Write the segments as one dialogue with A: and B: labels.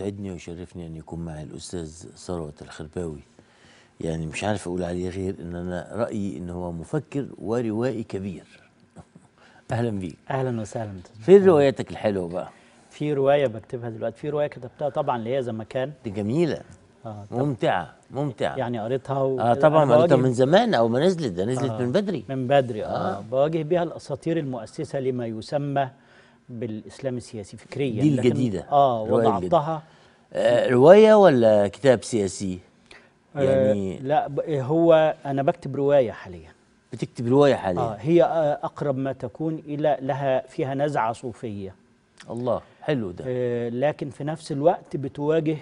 A: يسعدني ويشرفني أن يكون معي الأستاذ ثروت الخرباوي يعني مش عارف أقول عليه غير أن أنا رأيي أن هو مفكر وروائي كبير أهلا بيك أهلا وسهلا فين رواياتك
B: الحلوة بقى؟ في رواية بكتبها دلوقتي في رواية كتبتها طبعا اللي هي زمكان دي جميلة آه ممتعة ممتعة يعني قريتها و... اه طبعا قريتها من زمان
A: او ما نزلت ده نزلت آه من
B: بدري من بدري اه, آه. بواجه بها الاساطير المؤسسة لما يسمى بالاسلام السياسي فكريا دي الجديده اه وضعتها آه،
A: روايه ولا كتاب سياسي؟
B: آه، يعني لا هو انا بكتب روايه حاليا بتكتب روايه حاليا آه هي آه اقرب ما تكون الى لها فيها نزعه صوفيه الله حلو ده آه لكن في نفس الوقت بتواجه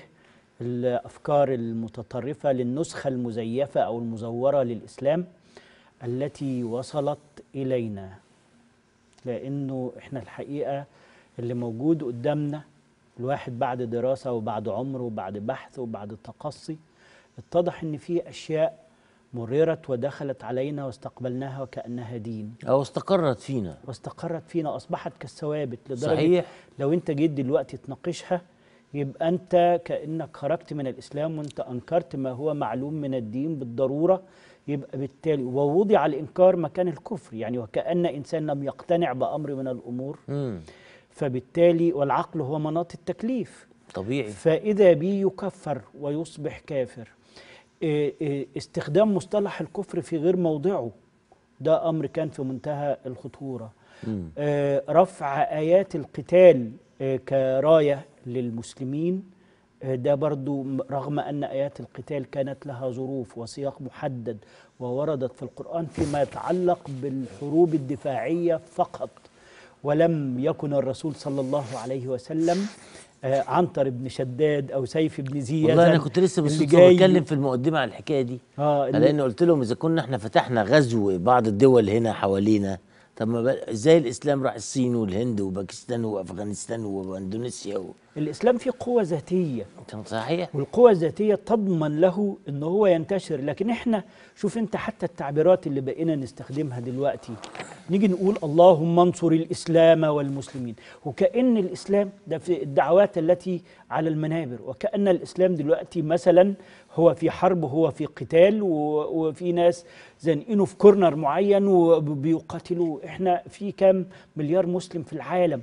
B: الافكار المتطرفه للنسخه المزيفه او المزوره للاسلام التي وصلت الينا لانه احنا الحقيقه اللي موجود قدامنا الواحد بعد دراسه وبعد عمر وبعد بحث وبعد تقصي اتضح ان في اشياء مررت ودخلت علينا واستقبلناها وكانها دين او استقرت فينا واستقرت فينا اصبحت كالثوابت لدرجه صحيح. لو انت جيت دلوقتي تناقشها يبقى انت كانك خرجت من الاسلام وانت انكرت ما هو معلوم من الدين بالضروره يبقى بالتالي ووضع الإنكار مكان الكفر يعني وكأن إنسان لم يقتنع بأمر من الأمور مم. فبالتالي والعقل هو مناط التكليف طبيعي فإذا به يكفر ويصبح كافر آه، آه، استخدام مصطلح الكفر في غير موضعه ده أمر كان في منتهى الخطورة مم. آه، رفع آيات القتال كراية للمسلمين آه، ده برضو رغم أن آيات القتال كانت لها ظروف وسياق محدد ووردت في القرآن فيما يتعلق بالحروب الدفاعية فقط ولم يكن الرسول صلى الله عليه وسلم آه، عنتر بن شداد او سيف بن زياد والله انا كنت لسه بس بتكلم
A: في المقدمه على الحكايه دي آه لان قلت لهم اذا كنا احنا فتحنا غزو بعض الدول هنا حوالينا طب ما ازاي الاسلام راح الصين والهند
B: وباكستان وافغانستان واندونيسيا و... الاسلام فيه قوه ذاتيه صحيح والقوه الذاتيه تضمن له ان هو ينتشر لكن احنا شوف انت حتى التعبيرات اللي بقينا نستخدمها دلوقتي نيجي نقول اللهم انصر الاسلام والمسلمين وكان الاسلام ده في الدعوات التي على المنابر وكان الاسلام دلوقتي مثلا هو في حرب وهو في قتال وفي ناس زنقينه في كورنر معين وبيقاتلوه احنا في كام مليار مسلم في العالم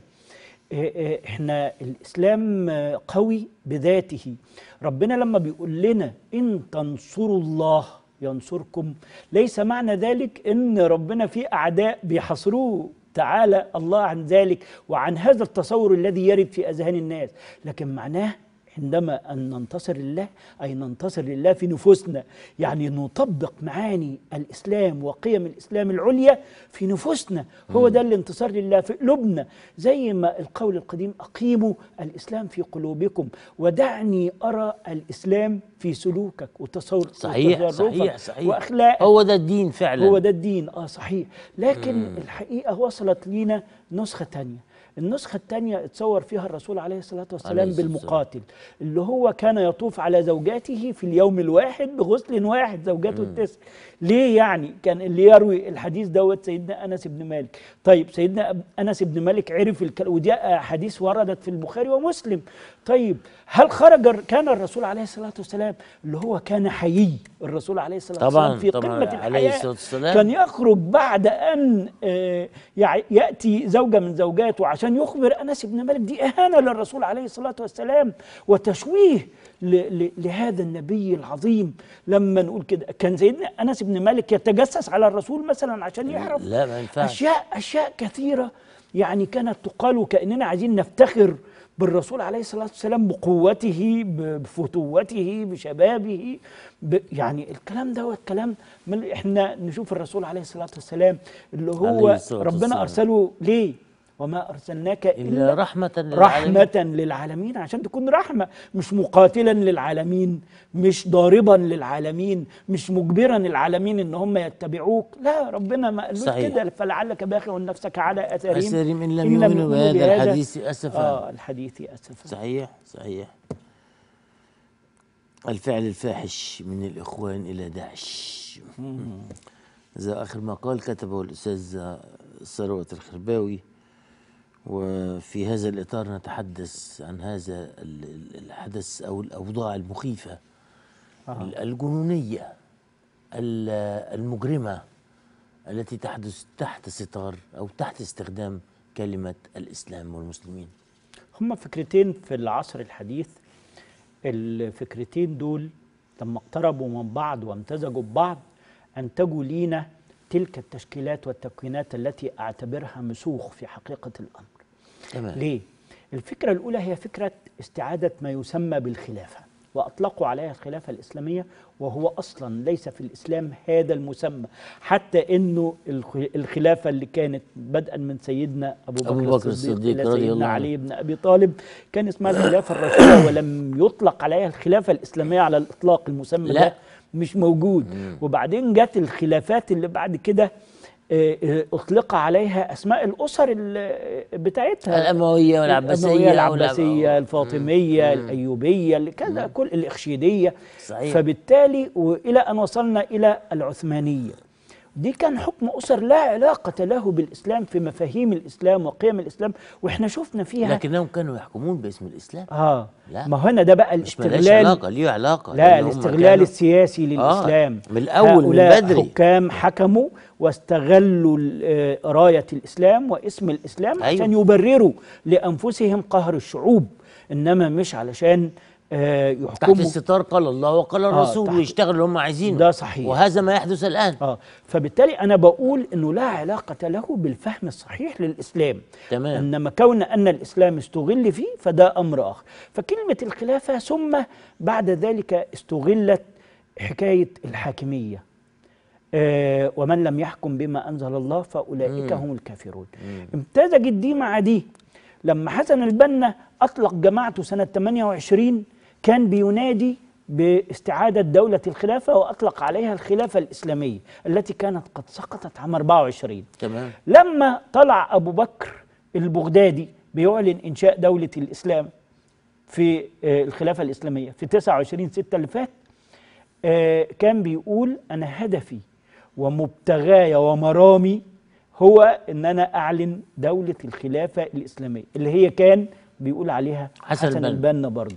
B: احنا الاسلام قوي بذاته ربنا لما بيقول لنا ان تنصروا الله ينصركم ليس معنى ذلك ان ربنا في اعداء بيحاصروه تعالى الله عن ذلك وعن هذا التصور الذي يرد في اذهان الناس لكن معناه عندما أن ننتصر لله أي ننتصر لله في نفوسنا يعني نطبق معاني الإسلام وقيم الإسلام العليا في نفوسنا هو ده الانتصار لله في قلوبنا زي ما القول القديم أقيموا الإسلام في قلوبكم ودعني أرى الإسلام في سلوكك وتصور صحيح صحيح صحيح وأخلاقك هو ده الدين فعلا هو ده الدين آه صحيح لكن الحقيقة وصلت لينا نسخة تانية النسخة الثانية اتصور فيها الرسول عليه الصلاة والسلام عليه بالمقاتل اللي هو كان يطوف على زوجاته في اليوم الواحد بغسل واحد زوجاته التسع ليه يعني كان اللي يروي الحديث دوت سيدنا أنس بن مالك طيب سيدنا أنس بن مالك عرف الكلام ودي أحاديث وردت في البخاري ومسلم طيب هل خرج كان الرسول عليه الصلاة والسلام اللي هو كان حيي الرسول عليه الصلاة والسلام في قمة الحياة عليه الصلاة والسلام كان يخرج بعد أن آه، يأتي زوجة من زوجاته عشان يخبر أنس بن مالك دي إهانة للرسول عليه الصلاة والسلام وتشويه لهذا النبي العظيم لما نقول كده كان سيدنا أنس بن مالك يتجسس على الرسول مثلا عشان يعرف لا ما ينفعش أشياء أشياء كثيرة يعني كانت تقال كأننا عايزين نفتخر بالرسول عليه الصلاة والسلام بقوته بفتوته بشبابه ب يعني الكلام دوت كلام من احنا نشوف الرسول عليه الصلاة والسلام اللي هو ربنا أرسله ليه وما أرسلناك إلا رحمة للعالمين. رحمة للعالمين عشان تكون رحمة مش مقاتلا للعالمين مش ضاربا للعالمين مش مجبرا العالمين إن هم يتبعوك لا ربنا ما قالوش كده فلعلك باخع نفسك على أثرهم أثرهم إن لم يؤمنوا بهذا الحديث أسفا آه الحديث أسفا
A: صحيح صحيح الفعل الفاحش من الإخوان إلى داعش هذا آخر مقال كتبه الأستاذ ثروت الخرباوي وفي هذا الإطار نتحدث عن هذا الحدث أو الأوضاع المخيفة آه. الجنونية المجرمة التي تحدث تحت ستار أو تحت استخدام كلمة الإسلام والمسلمين
B: هما فكرتين في العصر الحديث الفكرتين دول لما اقتربوا من بعض وامتزجوا ببعض أنتجوا لينا تلك التشكيلات والتكوينات التي أعتبرها مسوخ في حقيقة الأمر تمام. ليه؟ الفكرة الأولى هي فكرة استعادة ما يسمى بالخلافة وأطلقوا عليها الخلافة الإسلامية وهو أصلا ليس في الإسلام هذا المسمى حتى أنه الخلافة اللي كانت بدءا من سيدنا أبو بكر, أبو بكر الصديق إلى سيدنا علي بن أبي طالب كان اسمها الخلافة الراشدة ولم يطلق عليها الخلافة الإسلامية على الإطلاق المسمى لا. ده مش موجود مم. وبعدين جت الخلافات اللي بعد كده آه، آه، اطلق عليها اسماء الاسر بتاعتها الامويه والعباسيه العباسيه الفاطميه مم. الايوبيه كذا كل الاخشيديه صحيح. فبالتالي والى ان وصلنا الى العثمانيه دي كان حكم أسر لا علاقة له بالإسلام في مفاهيم الإسلام وقيم الإسلام وإحنا شفنا فيها
A: لكنهم كانوا يحكمون باسم الإسلام آه لا. ما هنا ده بقى الاستغلال علاقة ليه علاقة لا الاستغلال السياسي آه. للإسلام آه من الأول من بدري
B: حكام حكموا واستغلوا آه، راية الإسلام واسم الإسلام أيوه. عشان يبرروا لأنفسهم قهر الشعوب إنما مش علشان آه، يحكموا تحت الستار قال الله وقال آه، الرسول آه ويشتغل اللي هم عايزينه ده صحيح وهذا ما يحدث الآن آه فبالتالي أنا بقول أنه لا علاقة له بالفهم الصحيح للإسلام تمام إنما كون أن الإسلام استغل فيه فده أمر آخر فكلمة الخلافة ثم بعد ذلك استغلت حكاية الحاكمية آه ومن لم يحكم بما أنزل الله فأولئك مم. هم الكافرون امتزجت دي مع دي لما حسن البنا أطلق جماعته سنة 28 كان بينادي باستعادة دولة الخلافة وأطلق عليها الخلافة الإسلامية التي كانت قد سقطت عام 24 تمام لما طلع أبو بكر البغدادي بيعلن إنشاء دولة الإسلام في آه، الخلافة الإسلامية في 29 6 اللي فات آه، كان بيقول أنا هدفي ومبتغاي ومرامي هو ان انا اعلن دوله الخلافه الاسلاميه اللي هي كان بيقول عليها حسن, حسن البنا برضه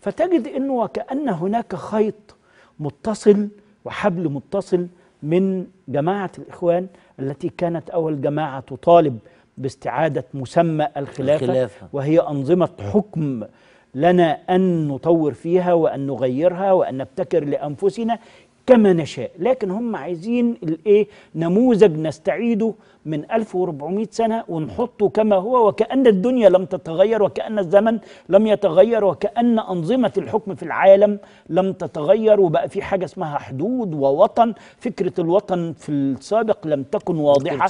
B: فتجد انه وكان هناك خيط متصل وحبل متصل من جماعه الاخوان التي كانت اول جماعه تطالب باستعاده مسمى الخلافه, الخلافة. وهي انظمه حكم لنا ان نطور فيها وان نغيرها وان نبتكر لانفسنا كما نشاء لكن هم عايزين الايه نموذج نستعيده من 1400 سنة ونحطه كما هو وكأن الدنيا لم تتغير وكأن الزمن لم يتغير وكأن أنظمة الحكم في العالم لم تتغير وبقى في حاجة اسمها حدود ووطن فكرة الوطن في السابق لم تكن واضحة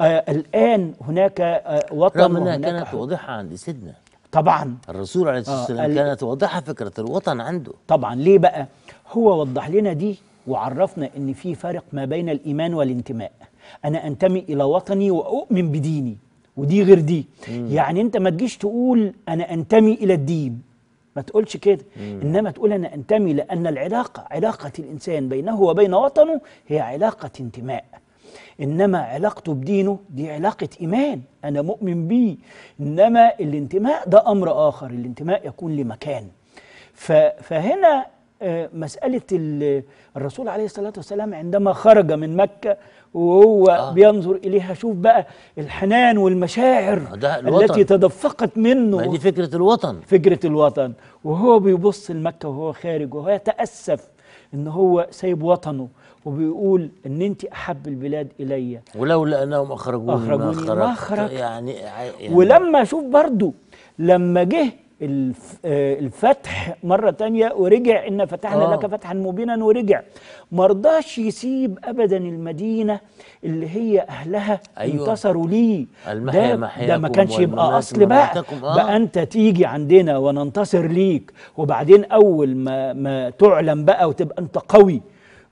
B: آه الآن هناك آه وطن رغم أنها كانت
A: واضحة عند سيدنا طبعا الرسول عليه الصلاة والسلام آه كانت
B: واضحة فكرة الوطن عنده طبعا ليه بقى هو وضح لنا دي وعرفنا ان في فرق ما بين الايمان والانتماء انا انتمي الى وطني واؤمن بديني ودي غير دي مم. يعني انت ما تجيش تقول انا انتمي الى الدين ما تقولش كده مم. انما تقول انا انتمي لان العلاقه علاقه الانسان بينه وبين وطنه هي علاقه انتماء انما علاقته بدينه دي علاقه ايمان انا مؤمن بيه انما الانتماء ده امر اخر الانتماء يكون لمكان فهنا آه، مسألة الرسول عليه الصلاة والسلام عندما خرج من مكة وهو آه. بينظر إليها شوف بقى الحنان والمشاعر آه، ده الوطن. التي تدفقت منه ما دي فكرة الوطن فكرة الوطن وهو بيبص لمكة وهو خارج وهو يتأسف إن هو سايب وطنه وبيقول ان انت احب البلاد الي ولولا انهم اخرجوني, أخرجوني ما خرجت ما خرجت
A: يعني, يعني
B: ولما اشوف برضو لما جه آه، الفتح مرة تانية ورجع إن فتحنا آه. لك فتحا مبينا ورجع مرضاش يسيب أبدا المدينة اللي هي أهلها أيوة. انتصروا ليه ده, ده ما كانش يبقى أصل بقى آه. بقى أنت تيجي عندنا وننتصر ليك وبعدين أول ما, ما تعلم بقى وتبقى أنت قوي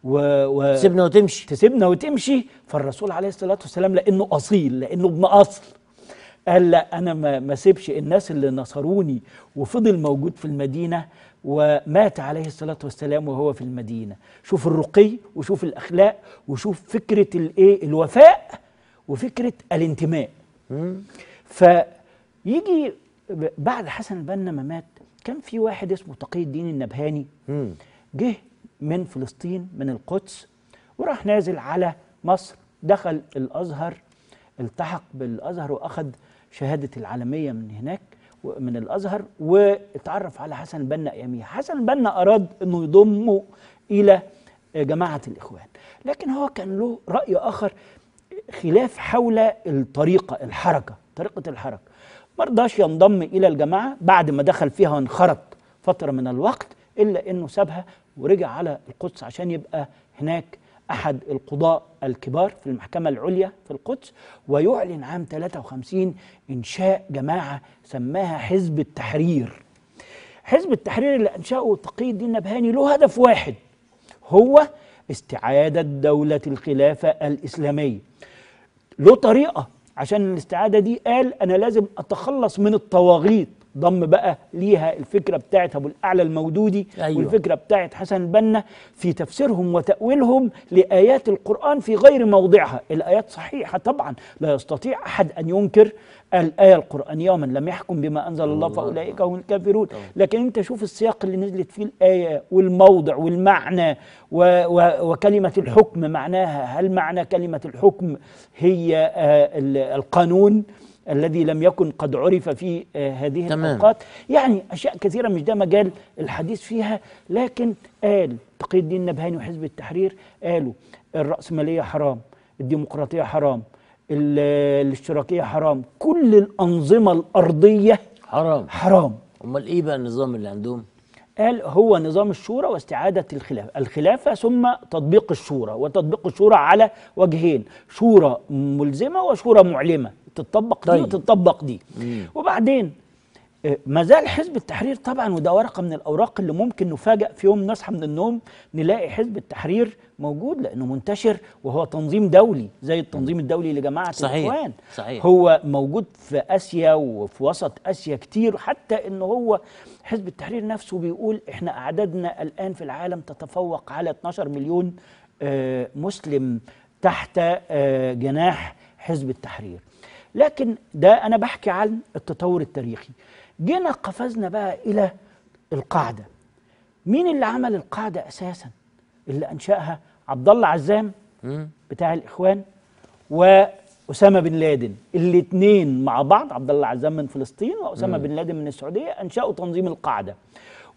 B: و... و... تسيبنا وتمشي تسيبنا وتمشي فالرسول عليه الصلاة والسلام لأنه أصيل لأنه ابن أصل قال لا انا ما ما سيبش الناس اللي نصروني وفضل موجود في المدينه ومات عليه الصلاه والسلام وهو في المدينه شوف الرقي وشوف الاخلاق وشوف فكره الايه الوفاء وفكره الانتماء فيجي بعد حسن البنا ما مات كان في واحد اسمه تقي الدين النبهاني جه من فلسطين من القدس وراح نازل على مصر دخل الازهر التحق بالازهر واخذ شهاده العالميه من هناك من الازهر واتعرف على حسن البنا اياميها حسن البنا اراد انه يضمه الى جماعه الاخوان لكن هو كان له راي اخر خلاف حول الطريقه الحركه طريقه الحركه مرضاش ينضم الى الجماعه بعد ما دخل فيها وانخرط فتره من الوقت الا انه سابها ورجع على القدس عشان يبقى هناك أحد القضاء الكبار في المحكمة العليا في القدس ويعلن عام 53 إنشاء جماعة سماها حزب التحرير حزب التحرير اللي أنشأه تقي الدين نبهاني له هدف واحد هو استعادة دولة الخلافة الإسلامية له طريقة عشان الاستعادة دي قال أنا لازم أتخلص من الطواغيت ضم بقى ليها الفكره بتاعت ابو الاعلى المودودي أيوة. والفكره بتاعت حسن البنا في تفسيرهم وتاويلهم لايات القران في غير موضعها الايات صحيحه طبعا لا يستطيع احد ان ينكر الايه القرانيه ومن لم يحكم بما انزل الله, الله فاولئك هم الكافرون لكن انت شوف السياق اللي نزلت فيه الايه والموضع والمعنى و و وكلمه الحكم معناها هل معنى كلمه الحكم هي آه، القانون الذي لم يكن قد عرف في آه، هذه تمام. الأوقات يعني أشياء كثيرة مش ده مجال الحديث فيها لكن قال تقي الدين النبهاني وحزب التحرير قالوا الرأسمالية حرام الديمقراطية حرام الاشتراكية حرام كل الأنظمة الأرضية حرام حرام أمال إيه بقى النظام اللي عندهم؟ قال هو نظام الشورى واستعادة الخلافة الخلافة ثم تطبيق الشورى وتطبيق الشورى على وجهين شورى ملزمة وشورى معلمة تطبق دي طيب. وتطبق دي مم. وبعدين آه، ما زال حزب التحرير طبعا وده ورقه من الاوراق اللي ممكن نفاجئ في يوم نصحى من النوم نلاقي حزب التحرير موجود لانه منتشر وهو تنظيم دولي زي التنظيم الدولي لجماعه صحيح. الاخوان صحيح. هو موجود في اسيا وفي وسط اسيا كتير حتى ان هو حزب التحرير نفسه بيقول احنا اعدادنا الان في العالم تتفوق على 12 مليون آه، مسلم تحت آه، جناح حزب التحرير لكن ده أنا بحكي عن التطور التاريخي جينا قفزنا بقى إلى القاعدة مين اللي عمل القاعدة أساسا اللي أنشأها عبد الله عزام بتاع الإخوان وأسامة بن لادن الاثنين مع بعض عبد الله عزام من فلسطين وأسامة بن لادن من السعودية أنشأوا تنظيم القاعدة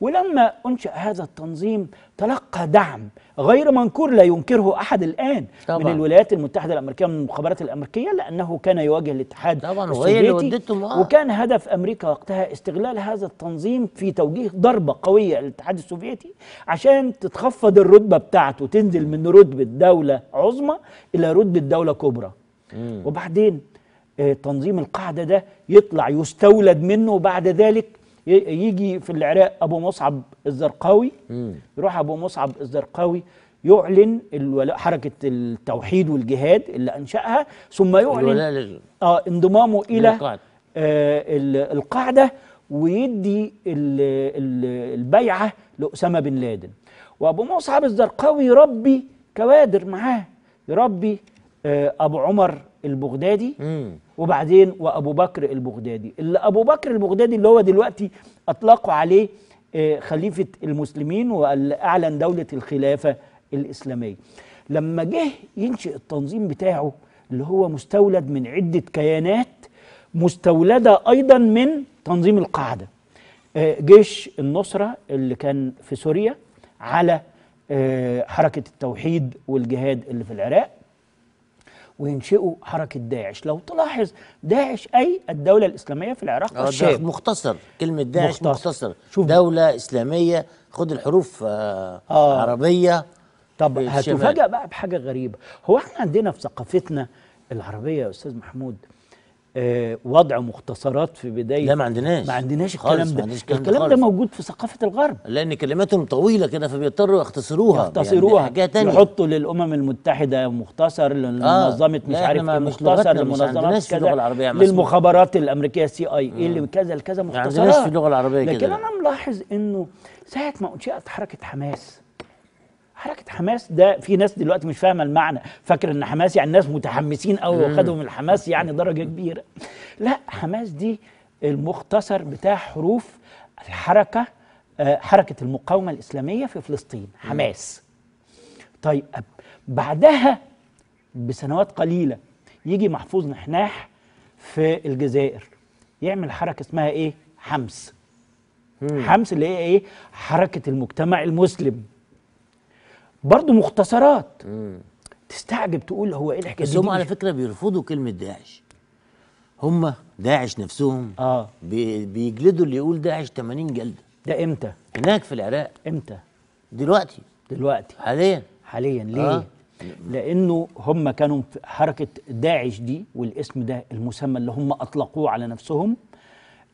B: ولما أنشأ هذا التنظيم تلقى دعم غير منكور لا ينكره أحد الآن طبعا. من الولايات المتحدة الأمريكية من المخابرات الأمريكية لأنه كان يواجه الاتحاد طبعا السوفيتي آه. وكان هدف أمريكا وقتها استغلال هذا التنظيم في توجيه ضربة قوية للاتحاد السوفيتي عشان تتخفض الرتبة بتاعته تنزل من رتبة دولة عظمى إلى رتبة دولة كبرى مم. وبعدين آه، تنظيم القاعدة ده يطلع يستولد منه وبعد ذلك يجي في العراق ابو مصعب الزرقاوي يروح ابو مصعب الزرقاوي يعلن الولاء حركه التوحيد والجهاد اللي انشاها ثم يعلن اه انضمامه الى آه القاعده ويدي البيعه لاسامه بن لادن وابو مصعب الزرقاوي يربي كوادر معاه يربي آه ابو عمر البغدادي مم. وبعدين وابو بكر البغدادي اللي ابو بكر البغدادي اللي هو دلوقتي اطلقوا عليه آه، خليفه المسلمين واعلن دوله الخلافه الاسلاميه لما جه ينشئ التنظيم بتاعه اللي هو مستولد من عده كيانات مستولده ايضا من تنظيم القاعده آه، جيش النصره اللي كان في سوريا على آه، حركه التوحيد والجهاد اللي في العراق وينشئوا حركه داعش لو تلاحظ داعش اي الدوله الاسلاميه
A: في العراق والشام آه، مختصر كلمه داعش مختصر, مختصر. شوف دوله اسلاميه خد
B: الحروف آه آه. عربيه طب آه، هتفاجأ بقى بحاجه غريبه هو احنا عندنا في ثقافتنا العربيه يا استاذ محمود آه، وضع مختصرات في بدايه لا ما عندناش ما عندناش الكلام ده عندناش الكلام, الكلام ده موجود في ثقافه الغرب لان كلماتهم طويله كده فبيضطروا يختصروها يعني يختصروها يعني تانية يحطوا للامم المتحده مختصر لمنظمه آه مش عارف إيه، مختصر لمنظمات كذا للمخابرات الامريكيه سي اي اي اللي كذا لكذا مختصرات ما عندناش في اللغه العربيه كده لكن انا ملاحظ انه ساعه ما انشئت حركه حماس حركه حماس ده في ناس دلوقتي مش فاهمه المعنى فاكر ان حماس يعني الناس متحمسين قوي من الحماس يعني درجه كبيره لا حماس دي المختصر بتاع حروف الحركه آه، حركه المقاومه الاسلاميه في فلسطين حماس طيب بعدها بسنوات قليله يجي محفوظ نحناح في الجزائر يعمل حركه اسمها ايه حمس حمس اللي هي ايه حركه المجتمع المسلم برضه مختصرات مم. تستعجب تقول هو ايه الحكايه دي هم على
A: فكره بيرفضوا كلمه داعش هم داعش نفسهم اه بي بيجلدوا اللي يقول داعش 80 جلده ده امتى هناك في العراق امتى
B: دلوقتي دلوقتي حاليا حاليا آه. ليه آه. لانه هم كانوا في حركه داعش دي والاسم ده المسمى اللي هم اطلقوه على نفسهم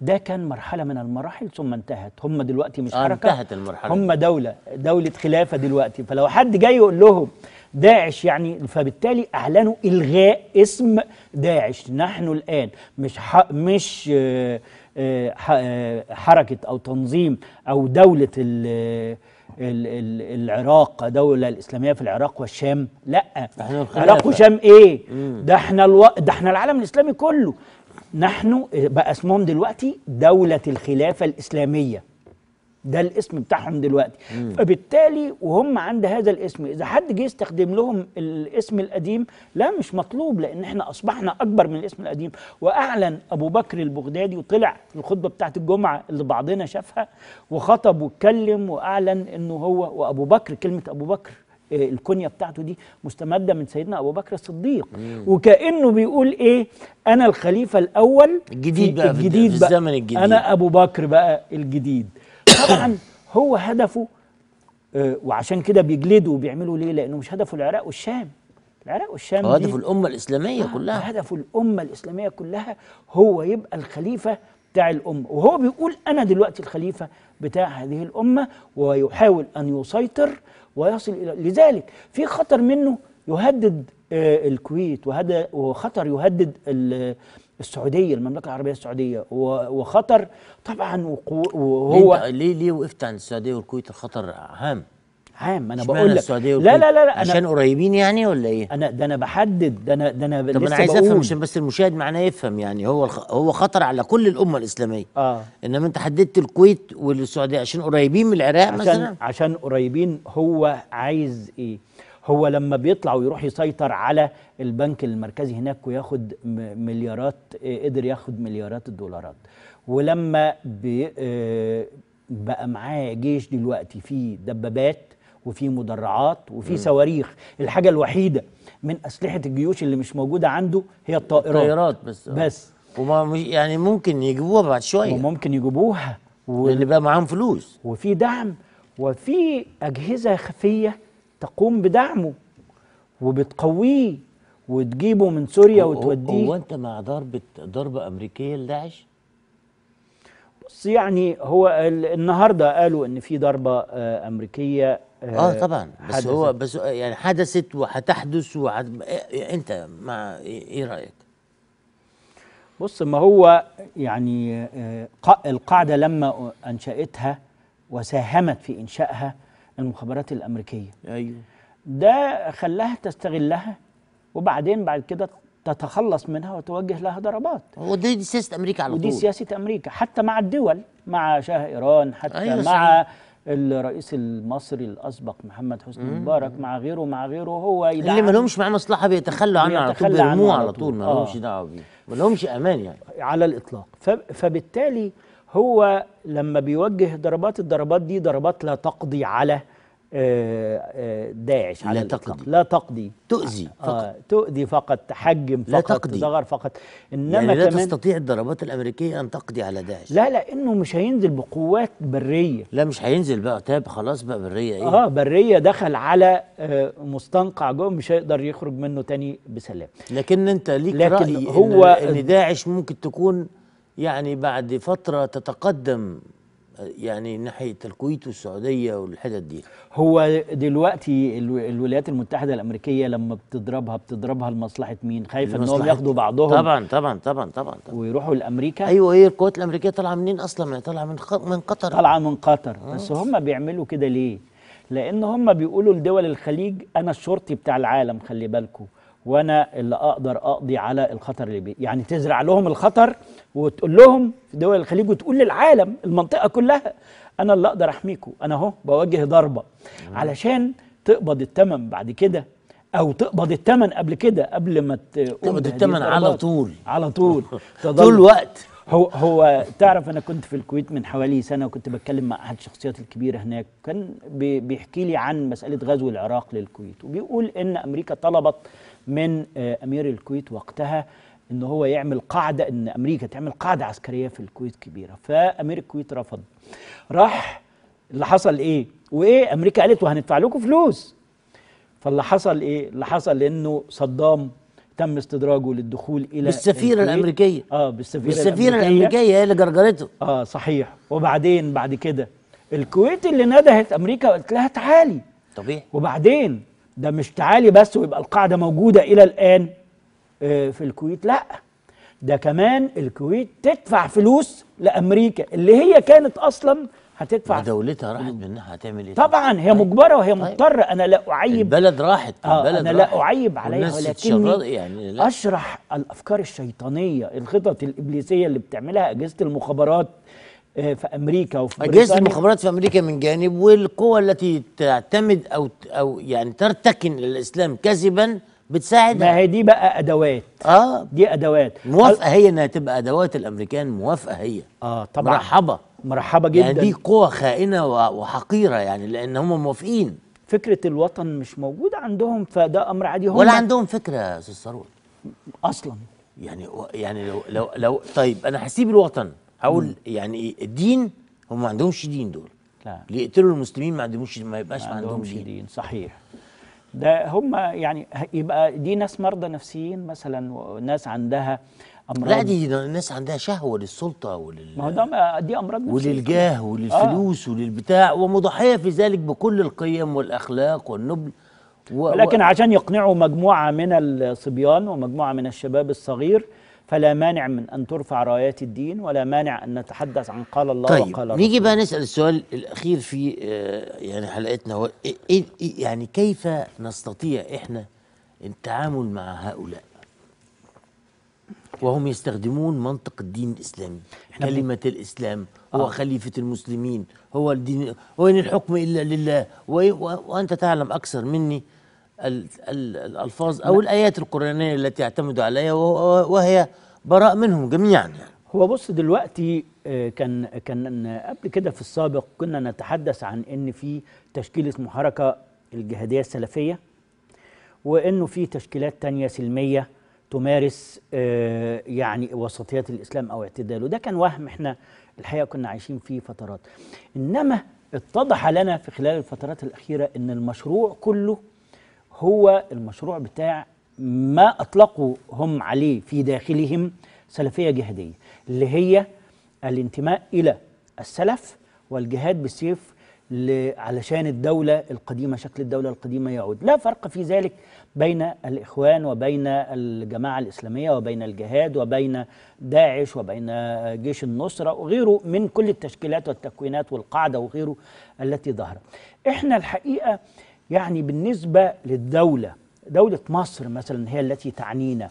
B: ده كان مرحله من المراحل ثم انتهت هم دلوقتي مش آه حركه انتهت
A: المرحله هم
B: دوله دوله خلافه دلوقتي فلو حد جاي يقول لهم داعش يعني فبالتالي اعلنوا الغاء اسم داعش نحن الان مش ح... مش آه، آه، آه، حركه او تنظيم او دوله ال العراق دولة الإسلامية في العراق والشام لا العراق والشام إيه ده احنا الو... ده احنا العالم الإسلامي كله نحن بقى اسمهم دلوقتي دولة الخلافة الإسلامية ده الاسم بتاعهم دلوقتي مم. فبالتالي وهم عند هذا الاسم اذا حد جه يستخدم لهم الاسم القديم لا مش مطلوب لان احنا اصبحنا اكبر من الاسم القديم واعلن ابو بكر البغدادي وطلع في الخطبه بتاعه الجمعه اللي بعضنا شافها وخطب واتكلم واعلن انه هو وابو بكر كلمه ابو بكر آه، الكنيه بتاعته دي مستمده من سيدنا ابو بكر الصديق مم. وكانه بيقول ايه انا الخليفه الاول الجديد بقى الجديد في بقى الزمن الجديد انا ابو بكر بقى الجديد طبعا هو هدفه آه، وعشان كده بيجلدوا وبيعملوا ليه لانه مش هدفه العراق والشام العراق والشام هو هدف الامه الاسلاميه آه كلها هدف الامه الاسلاميه كلها هو يبقى الخليفه بتاع الامه وهو بيقول انا دلوقتي الخليفه بتاع هذه الامه ويحاول ان يسيطر ويصل إلى لذلك في خطر منه يهدد آه، الكويت وخطر يهدد السعوديه المملكه العربيه السعوديه وخطر طبعا وهو
A: ليه ليه وقفت عن السعوديه والكويت الخطر هام
B: عام انا بقول لك السعوديه لا لا لا, لا عشان قريبين يعني ولا ايه انا ده انا بحدد ده انا ده انا طب انا عايز افهم عشان
A: بس المشاهد معناه يفهم يعني هو هو خطر على كل الامه الاسلاميه اه انما انت حددت الكويت والسعوديه عشان قريبين من العراق عشان مثلا
B: عشان قريبين هو عايز ايه هو لما بيطلع ويروح يسيطر على البنك المركزي هناك وياخد مليارات قدر ياخد مليارات الدولارات ولما بي آه، بقى معاه جيش دلوقتي فيه دبابات وفي مدرعات وفي صواريخ الحاجه الوحيده من اسلحه الجيوش اللي مش موجوده عنده هي الطائرات الطائرات
A: بس بس
B: وما يعني ممكن يجيبوها بعد شويه وممكن يجيبوها واللي بقى معاهم فلوس وفي دعم وفي اجهزه خفيه تقوم بدعمه وبتقويه وتجيبه من سوريا وتوديه هو انت
A: مع ضربه
B: ضربه امريكيه لداعش؟ بص يعني هو النهارده قالوا ان في ضربه آه، امريكيه آه،, اه طبعا بس حدثت. هو بس آه، يعني حدثت وهتحدث وحد... إيه،
A: إيه، انت مع إيه،, ايه رايك؟
B: بص ما هو يعني آه، القاعده لما انشاتها وساهمت في انشائها المخابرات الامريكيه ايوه ده خلاها تستغلها وبعدين بعد كده تتخلص منها وتوجه لها ضربات ودي دي سياسه امريكا على طول ودي سياسه امريكا حتى مع الدول مع شاه ايران حتى أيوة مع صحيح. الرئيس المصري الاسبق محمد حسني مبارك مع غيره مع غيره هو يدعم اللي ما لهمش معاه مصلحه بيتخلوا عنه على طول بيرموه على طول ما لهمش آه. دعوه بيه ما لهمش امان يعني على الاطلاق فبالتالي هو لما بيوجه ضربات الضربات دي ضربات لا تقضي على داعش على لا تقضي لا تقضي تؤذي آه، فقط آه تؤذي فقط تحجم فقط لا تقضي فقط انما يعني لا تستطيع الضربات الامريكيه ان تقضي على داعش لا لانه مش هينزل بقوات بريه لا مش هينزل
A: بقى تاب طيب، خلاص بقى بريه ايه اه
B: بريه دخل على آه مستنقع جوه مش هيقدر يخرج منه تاني بسلام لكن انت ليك لكن رأي هو ان داعش ممكن تكون يعني
A: بعد فتره تتقدم يعني ناحيه الكويت والسعوديه والحتت
B: دي هو دلوقتي الولايات المتحده الامريكيه لما بتضربها بتضربها لمصلحه مين خايفه ان هم ياخدوا بعضهم طبعا
A: طبعا طبعا
B: طبعا, طبعا. ويروحوا لامريكا ايوه هي القوات الامريكيه طالعه منين اصلا ما طالعه من خ... من قطر طالعه من قطر آه. بس هم بيعملوا كده ليه لان هم بيقولوا لدول الخليج انا الشرطي بتاع العالم خلي بالكم وانا اللي اقدر اقضي على الخطر اللي بيه يعني تزرع لهم الخطر وتقول لهم في دول الخليج وتقول للعالم المنطقه كلها انا اللي اقدر احميكم انا اهو بوجه ضربه علشان تقبض الثمن بعد كده او تقبض الثمن قبل كده قبل ما تقبض الثمن على طول على طول طول وقت هو هو تعرف انا كنت في الكويت من حوالي سنه وكنت بتكلم مع احد الشخصيات الكبيره هناك كان بيحكي لي عن مساله غزو العراق للكويت وبيقول ان امريكا طلبت من آه، امير الكويت وقتها ان هو يعمل قاعده ان امريكا تعمل قاعده عسكريه في الكويت كبيره فامير الكويت رفض راح اللي حصل ايه وايه امريكا قالت وهندفع لكم فلوس فاللي حصل ايه اللي حصل انه صدام تم استدراجه للدخول الى بالسفيره الامريكيه اه بالسفيره بالسفيره الامريكيه هي اللي جرجرته اه صحيح وبعدين بعد كده الكويت اللي ندهت امريكا وقالت لها تعالي طبيعي وبعدين ده مش تعالي بس ويبقى القاعده موجوده الى الان آه، في الكويت لا ده كمان الكويت تدفع فلوس لامريكا اللي هي كانت اصلا هتدفع دولتها راحت منها هتعمل ايه طبعا هي طيب. مجبره وهي طيب. مضطره انا لا اعيب البلد راحت آه، البلد آه انا لا اعيب عليها ولكن
A: يعني
B: اشرح الافكار الشيطانيه الخطط الابليسيه اللي بتعملها اجهزه المخابرات آه، في امريكا وفي اجهزه المخابرات في امريكا من جانب والقوى
A: التي تعتمد او او يعني ترتكن الاسلام كذبا بتساعد ما هي دي بقى ادوات اه دي ادوات موافقه هي انها تبقى ادوات الامريكان موافقه
B: هي اه طبعا مرحبه مرحبه يعني جدا يعني دي قوة خائنة وحقيرة يعني لأن هم موافقين فكرة الوطن مش موجودة عندهم فده أمر عادي هم ولا عندهم فكرة يا أستاذ ثروت أصلا
A: يعني يعني لو لو لو طيب أنا هسيب الوطن هقول يعني إيه الدين هم ما عندهمش دين دول لا اللي يقتلوا المسلمين ما عندهمش
B: ما يبقاش ما عندهمش دين. دين صحيح ده هم يعني يبقى دي ناس مرضى نفسيين مثلا وناس عندها امراض لا دي الناس عندها شهوه للسلطه ولل ما هو ده دي امراض وللجاه وللفلوس آه. وللبتاع ومضحيه في ذلك بكل القيم والاخلاق والنبل و... ولكن عشان يقنعوا مجموعه من الصبيان ومجموعه من الشباب الصغير فلا مانع من ان ترفع رايات الدين ولا مانع ان نتحدث عن قال الله طيب وقال الله نيجي بقى نسال
A: السؤال الاخير في آه، يعني حلقتنا إيه، إيه، إيه، يعني كيف نستطيع احنا التعامل مع هؤلاء وهم يستخدمون منطق الدين الاسلامي احنا كلمه ب... الاسلام هو آه. خليفه المسلمين هو الدين وين الحكم الا لله وانت تعلم اكثر مني الالفاظ او نعم. الايات
B: القرانيه التي اعتمدوا عليها وهي براء منهم جميعا يعني هو بص دلوقتي آه، كان كان قبل كده في السابق كنا نتحدث عن ان في تشكيل اسمه حركه الجهاديه السلفيه وانه في تشكيلات تانية سلميه تمارس آه، يعني وسطيات الإسلام أو اعتداله ده كان وهم احنا الحقيقة كنا عايشين فيه فترات إنما اتضح لنا في خلال الفترات الأخيرة أن المشروع كله هو المشروع بتاع ما أطلقوا هم عليه في داخلهم سلفية جهادية اللي هي الانتماء إلى السلف والجهاد بالسيف علشان الدولة القديمة شكل الدولة القديمة يعود لا فرق في ذلك بين الإخوان وبين الجماعة الإسلامية وبين الجهاد وبين داعش وبين جيش النصرة وغيره من كل التشكيلات والتكوينات والقاعدة وغيره التي ظهرت إحنا الحقيقة يعني بالنسبة للدولة دولة مصر مثلا هي التي تعنينا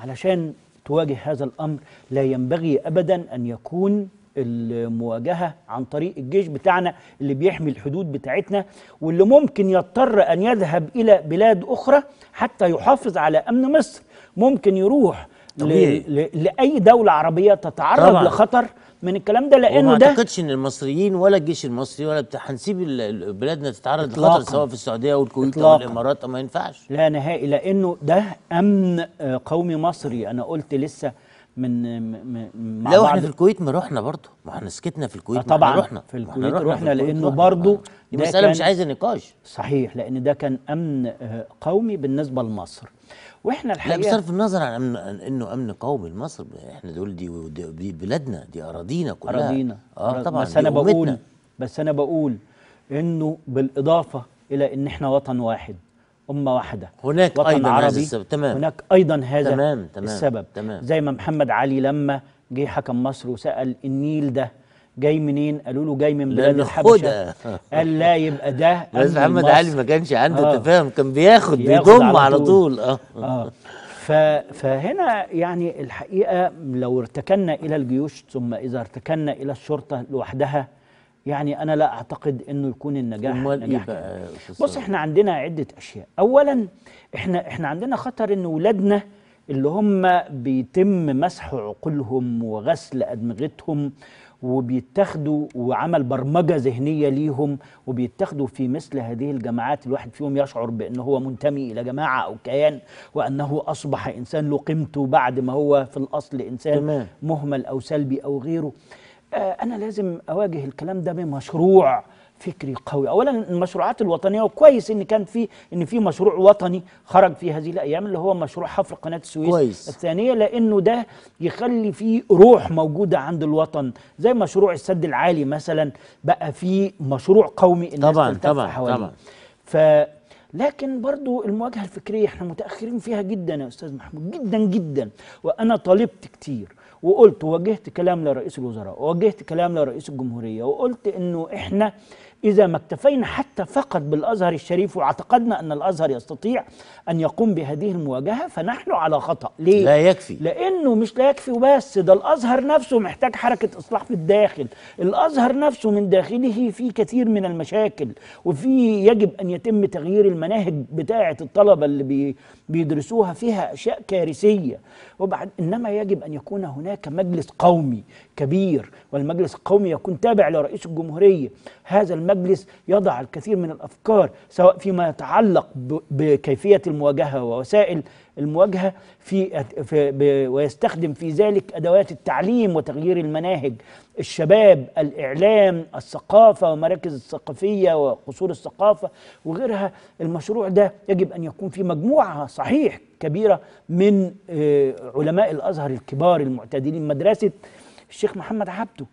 B: علشان تواجه هذا الأمر لا ينبغي أبدا أن يكون المواجهة عن طريق الجيش بتاعنا اللي بيحمي الحدود بتاعتنا واللي ممكن يضطر أن يذهب إلى بلاد أخرى حتى يحافظ على أمن مصر ممكن يروح طبيعي. لأي دولة عربية تتعرض طبعا. لخطر من الكلام ده لأنه ده ما أعتقدش
A: إن المصريين ولا الجيش المصري ولا بتاع هنسيب بلادنا تتعرض إطلاقاً. لخطر سواء في السعودية أو الكويت أو الإمارات ما ينفعش
B: لا نهائي لأنه ده أمن آه، قومي مصري أنا قلت لسه من مع لا احنا في الكويت ما رحنا برضه ما احنا سكتنا في الكويت طبعا رحنا في الكويت رحنا, رحنا, رحنا لانه برضه دي مساله مش عايزه نقاش صحيح لان ده كان امن آه، قومي بالنسبه لمصر واحنا
A: الحقيقه لا بصرف النظر عن أمن انه امن قومي لمصر احنا دول دي, دي بلادنا دي
B: اراضينا كلها اراضينا اه طبعا بس انا بقول بس انا بقول انه بالاضافه الى ان احنا وطن واحد أمة واحدة هناك وطن أيضا عربي هذا السبب تمام هناك أيضا هذا تمام تمام السبب تمام زي ما محمد علي لما جه حكم مصر وسأل النيل ده جاي منين؟ قالوا له جاي من بلاد الحبشه قال لا يبقى ده بس محمد علي ما كانش عنده آه تفاهم كان بياخد بيضم على طول, اه, آه فهنا يعني الحقيقه لو ارتكنا الى الجيوش ثم اذا ارتكنا الى الشرطه لوحدها يعني انا لا اعتقد انه يكون النجاح امال إيه بقى يعني. بص احنا عندنا عده اشياء اولا احنا احنا عندنا خطر ان ولادنا اللي هم بيتم مسح عقولهم وغسل ادمغتهم وبيتاخدوا وعمل برمجه ذهنيه ليهم وبيتاخدوا في مثل هذه الجماعات الواحد فيهم يشعر بان هو منتمي الى جماعه او كيان وانه اصبح انسان له قيمته بعد ما هو في الاصل انسان تمام. مهمل او سلبي او غيره آه، انا لازم اواجه الكلام ده بمشروع فكري قوي اولا المشروعات الوطنيه وكويس ان كان في ان في مشروع وطني خرج في هذه الايام اللي هو مشروع حفر قناه السويس كويس. الثانيه لانه ده يخلي في روح موجوده عند الوطن زي مشروع السد العالي مثلا بقى في مشروع قومي الناس طبعا طبعا حوالي. طبعا ف لكن برضو المواجهه الفكريه احنا متاخرين فيها جدا يا استاذ محمود جدا جدا وانا طالبت كتير وقلت وجهت كلام لرئيس الوزراء ووجهت كلام لرئيس الجمهورية وقلت انه احنا إذا ما اكتفينا حتى فقط بالأزهر الشريف واعتقدنا أن الأزهر يستطيع أن يقوم بهذه المواجهة فنحن على خطأ ليه؟ لا يكفي لأنه مش لا يكفي وبس ده الأزهر نفسه محتاج حركة إصلاح في الداخل الأزهر نفسه من داخله في كثير من المشاكل وفي يجب أن يتم تغيير المناهج بتاعة الطلبة اللي بي بيدرسوها فيها أشياء كارثية وبعد إنما يجب أن يكون هناك مجلس قومي كبير والمجلس القومي يكون تابع لرئيس الجمهورية هذا المجلس يضع الكثير من الأفكار سواء فيما يتعلق بكيفية المواجهة ووسائل المواجهة في, ويستخدم في ذلك أدوات التعليم وتغيير المناهج الشباب الإعلام الثقافة ومراكز الثقافية وقصور الثقافة وغيرها المشروع ده يجب أن يكون في مجموعة صحيح كبيرة من آه، علماء الأزهر الكبار المعتدلين مدرسة الشيخ محمد عبده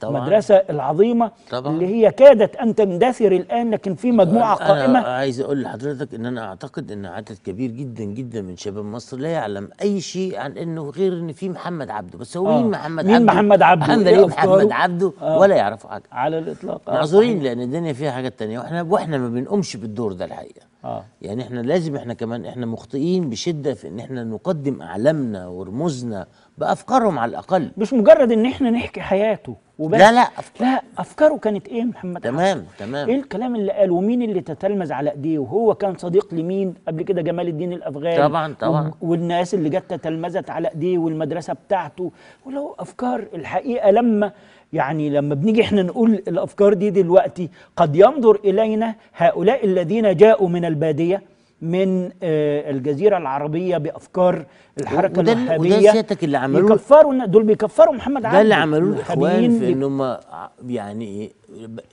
B: طبعا المدرسة العظيمة طبعا اللي هي كادت أن تندثر الآن لكن في مجموعة أنا قائمة أنا عايز أقول
A: لحضرتك أن أنا أعتقد أن عدد كبير جدا جدا من شباب مصر لا يعلم أي شيء عن أنه غير أن في محمد عبده بس هو آه مين محمد مين عبده؟ محمد عبده؟ محمد إيه محمد عبده
B: آه ولا يعرفوا حاجة على الإطلاق آه معذورين
A: لأن الدنيا فيها حاجات تانية وإحنا وإحنا ما بنقومش بالدور ده الحقيقة آه. يعني احنا لازم احنا كمان احنا مخطئين بشده في ان احنا نقدم اعلامنا ورموزنا بافكارهم على الاقل مش مجرد ان احنا نحكي
B: حياته وبس لا لا أفكار. لا افكاره كانت ايه محمد تمام حسن. تمام ايه الكلام اللي قاله ومين اللي تتلمذ على ايديه وهو كان صديق لمين قبل كده جمال الدين الافغاني طبعا طبعا والناس اللي جت تتلمذت على ايديه والمدرسه بتاعته ولو افكار الحقيقه لما يعني لما بنيجي احنا نقول الافكار دي دلوقتي قد ينظر الينا هؤلاء الذين جاءوا من الباديه من آه، الجزيرة العربية بأفكار الحركة وده الوهابية وده سيادتك اللي عملوه بيكفروا دول بيكفروا محمد عبده ده اللي عملوه الإخوان في إن
A: هم يعني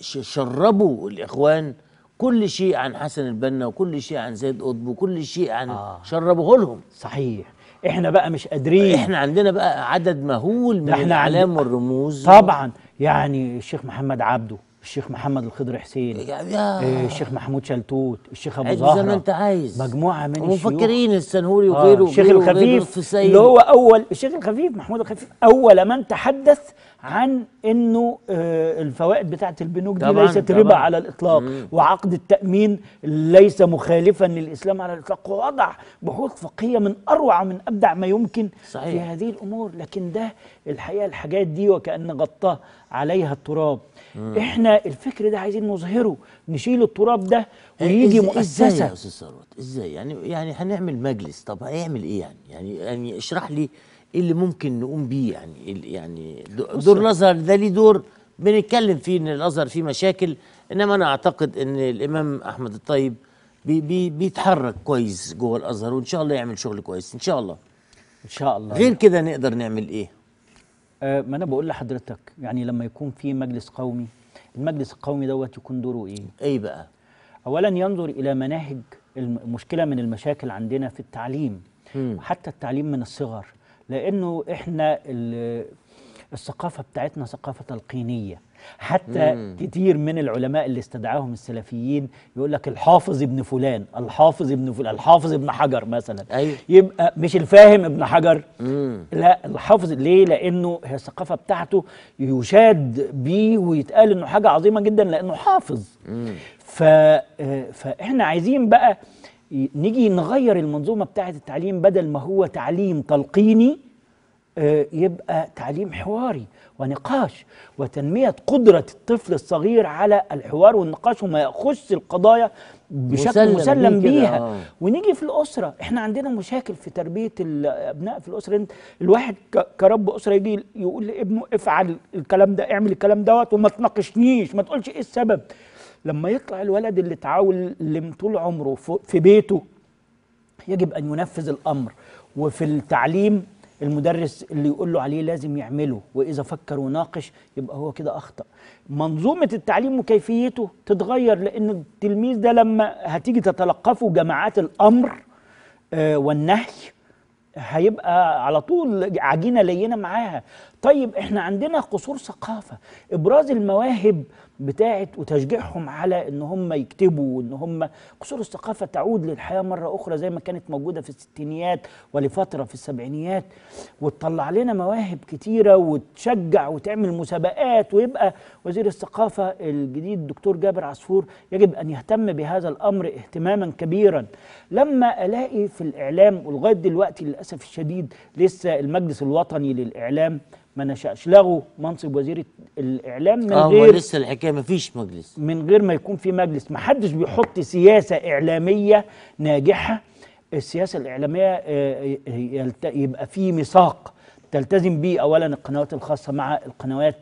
A: شربوا الإخوان كل شيء عن حسن البنا وكل شيء عن زيد قطب وكل شيء عن آه شربوه لهم
B: صحيح احنا بقى مش قادرين احنا عندنا بقى عدد مهول من الاعلام والرموز طبعا يعني الشيخ محمد عبده الشيخ محمد الخضر حسين يعني يا آه، الشيخ محمود شلتوت الشيخ ابو زهره زي ما انت عايز مجموعه من الشيوخ مفكرين السنهوري آه، وغيره آه الشيخ الخفيف اللي هو اول الشيخ الخفيف محمود الخفيف اول من تحدث عن انه آه الفوائد بتاعه البنوك دي ليست طبعًا ربا على الاطلاق مم. وعقد التامين ليس مخالفا للاسلام على الاطلاق ووضع بحوث فقهيه من اروع ومن ابدع ما يمكن صحيح. في هذه الامور لكن ده الحقيقه الحاجات دي وكان غطاه عليها التراب مم. احنا الفكر ده عايزين نظهره نشيل التراب ده إيه، ويجي مؤسسه ازاي يا استاذ
A: ثروت ازاي يعني يعني هنعمل مجلس طب هيعمل ايه يعني يعني يعني اشرح لي ايه اللي ممكن نقوم بيه يعني يعني دور الازهر ده ليه دور بنتكلم فيه ان الازهر فيه مشاكل انما انا اعتقد ان الامام احمد الطيب بي بي بيتحرك كويس جوه الازهر وان شاء الله يعمل شغل كويس ان
B: شاء الله ان شاء الله غير كده نقدر نعمل ايه آه، ما انا بقول لحضرتك يعني لما يكون في مجلس قومي المجلس القومي دوت يكون دوره ايه ايه بقى اولا ينظر الى مناهج المشكله من المشاكل عندنا في التعليم م. حتى التعليم من الصغر لانه احنا الثقافه بتاعتنا ثقافه تلقينيه حتى مم. كتير من العلماء اللي استدعاهم السلفيين يقول لك الحافظ ابن فلان الحافظ ابن فلان الحافظ ابن حجر مثلا أيوه. يبقى مش الفاهم ابن حجر مم. لا الحافظ ليه لانه هي الثقافه بتاعته يشاد بيه ويتقال انه حاجه عظيمه جدا لانه حافظ ف آه، فاحنا عايزين بقى نيجي نغير المنظومه بتاعه التعليم بدل ما هو تعليم تلقيني آه، يبقى تعليم حواري ونقاش وتنمية قدرة الطفل الصغير على الحوار والنقاش وما يخص القضايا بشكل مسلم, مسلم بيها آه. ونيجي في الأسرة احنا عندنا مشاكل في تربية الأبناء في الأسرة الواحد كرب أسرة يجي يقول لابنه افعل الكلام ده اعمل الكلام دوت وما تناقشنيش ما تقولش ايه السبب لما يطلع الولد اللي لم طول عمره في بيته يجب أن ينفذ الأمر وفي التعليم المدرس اللي يقول له عليه لازم يعمله واذا فكر وناقش يبقى هو كده اخطا منظومه التعليم وكيفيته تتغير لان التلميذ ده لما هتيجي تتلقفه جماعات الامر آه، والنهي هيبقى على طول عجينه لينه معاها طيب احنا عندنا قصور ثقافه ابراز المواهب بتاعه وتشجيعهم على ان هم يكتبوا وان هم قصور الثقافه تعود للحياه مره اخرى زي ما كانت موجوده في الستينيات ولفتره في السبعينيات وتطلع لنا مواهب كتيره وتشجع وتعمل مسابقات ويبقى وزير الثقافه الجديد الدكتور جابر عصفور يجب ان يهتم بهذا الامر اهتماما كبيرا لما الاقي في الاعلام ولغايه دلوقتي للاسف الشديد لسه المجلس الوطني للاعلام ما نشأش لغوا منصب وزير الإعلام من آه غير لسه الحكاية ما فيش مجلس من غير ما يكون في مجلس ما حدش بيحط سياسة إعلامية ناجحة السياسة الإعلامية آه، آه، يبقى في ميثاق تلتزم به أولا القنوات الخاصة مع القنوات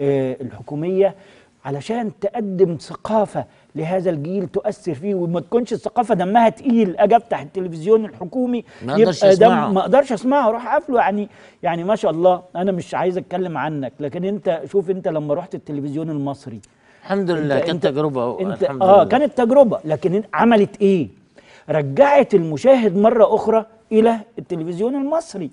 B: آه، الحكومية علشان تقدم ثقافة لهذا الجيل تؤثر فيه وما تكونش الثقافه دمها تقيل اجي افتح التلفزيون الحكومي ما يبقى دم ما اقدرش اسمعه اروح قافله يعني يعني ما شاء الله انا مش عايز اتكلم عنك لكن انت شوف انت لما رحت التلفزيون المصري الحمد لله كانت
A: تجربه انت الحمد اه لله. كانت
B: تجربه لكن عملت ايه رجعت المشاهد مره اخرى الى التلفزيون المصري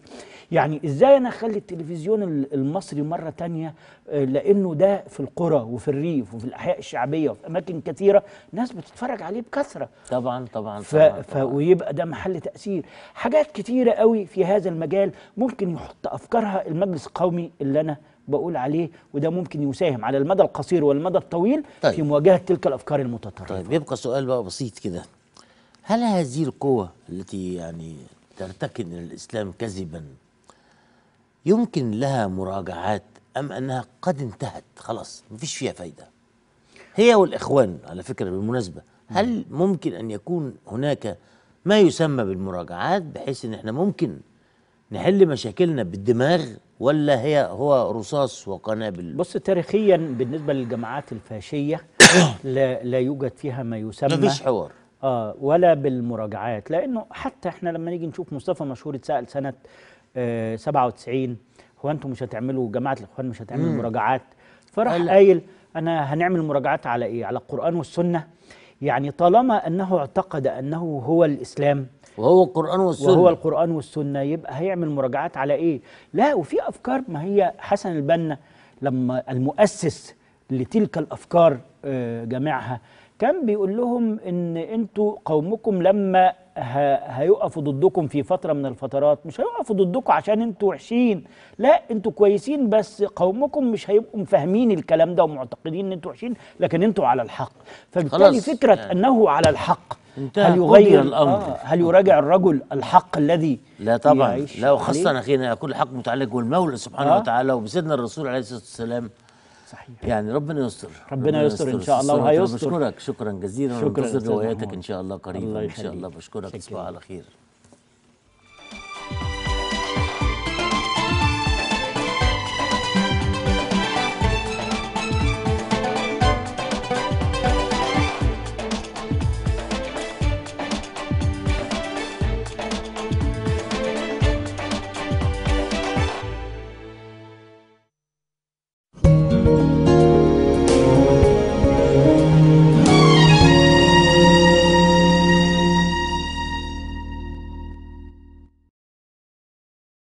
B: يعني ازاي انا اخلي التلفزيون المصري مره تانية آه، لانه ده في القرى وفي الريف وفي الاحياء الشعبيه وفي اماكن كثيره ناس بتتفرج عليه بكثره طبعا طبعا, ف... طبعاً, ويبقى ده محل تاثير حاجات كثيره قوي في هذا المجال ممكن يحط افكارها المجلس القومي اللي انا بقول عليه وده ممكن يساهم على المدى القصير والمدى الطويل طيب. في مواجهه تلك الافكار المتطرفه طيب يبقى سؤال بقى بسيط كده
A: هل هذه القوة التي يعني ترتكن الإسلام كذبا يمكن لها مراجعات ام انها قد انتهت خلاص مفيش فيها فايده هي والاخوان على فكره بالمناسبه هل ممكن ان يكون هناك ما يسمى بالمراجعات بحيث ان احنا ممكن نحل مشاكلنا بالدماغ ولا هي هو رصاص وقنابل
B: بص تاريخيا بالنسبه للجماعات الفاشيه لا, لا يوجد فيها ما يسمى مفيش حوار اه ولا بالمراجعات لانه حتى احنا لما نيجي نشوف مصطفى مشهور اتسال سنه 97 آه، هو انتم مش هتعملوا جماعه الاخوان مش هتعملوا مراجعات فراح قايل انا هنعمل مراجعات على ايه على القران والسنه يعني طالما انه اعتقد انه هو الاسلام وهو القرآن والسنة وهو القرآن والسنة يبقى هيعمل مراجعات على إيه؟ لا وفي أفكار ما هي حسن البنا لما المؤسس لتلك الأفكار آه، جمعها كان بيقول لهم إن أنتوا قومكم لما هيقفوا ضدكم في فتره من الفترات مش هيقفوا ضدكم عشان انتوا وحشين لا انتوا كويسين بس قومكم مش هيبقوا مفهمين الكلام ده ومعتقدين ان انتوا وحشين لكن انتوا على الحق فبالتالي فكره يعني انه على الحق هل يغير الامر آه هل يراجع الرجل الحق الذي لا طبعا لا وخاصه
A: اخينا كل حق متعلق بالمولى سبحانه آه وتعالى وبسيدنا الرسول عليه الصلاه والسلام صحيح يعني ربنا يستر ربنا, يستر, ان شاء الله وهيستر بشكرك شكرا جزيلا شكرا رواياتك ان شاء الله قريبا ان شاء الله بشكرك تصبح على خير